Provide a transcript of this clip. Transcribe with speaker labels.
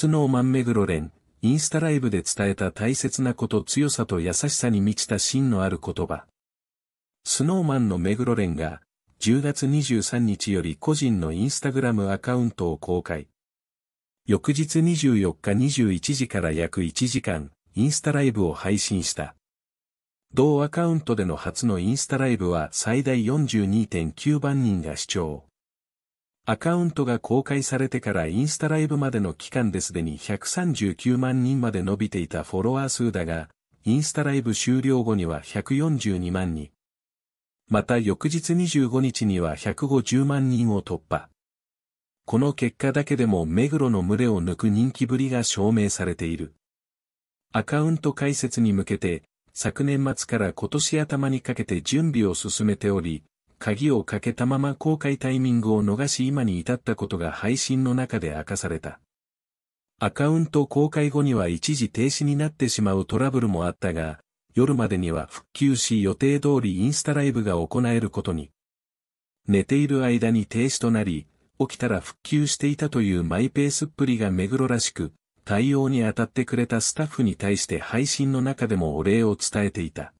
Speaker 1: スノーマン目黒連、インスタライブで伝えた大切なこと強さと優しさに満ちた芯のある言葉。スノーマンの目黒連が、10月23日より個人のインスタグラムアカウントを公開。翌日24日21時から約1時間、インスタライブを配信した。同アカウントでの初のインスタライブは最大42.9万人が視聴。アカウントが公開されてからインスタライブまでの期間ですでに139万人まで伸びていたフォロワー数だが、インスタライブ終了後には142万人。また翌日25日には150万人を突破。この結果だけでも目黒の群れを抜く人気ぶりが証明されている。アカウント開設に向けて、昨年末から今年頭にかけて準備を進めており、鍵をかけたまま公開タイミングを逃し今に至ったことが配信の中で明かされた。アカウント公開後には一時停止になってしまうトラブルもあったが、夜までには復旧し予定通りインスタライブが行えることに。寝ている間に停止となり、起きたら復旧していたというマイペースっぷりが目黒らしく、対応に当たってくれたスタッフに対して配信の中でもお礼を伝えていた。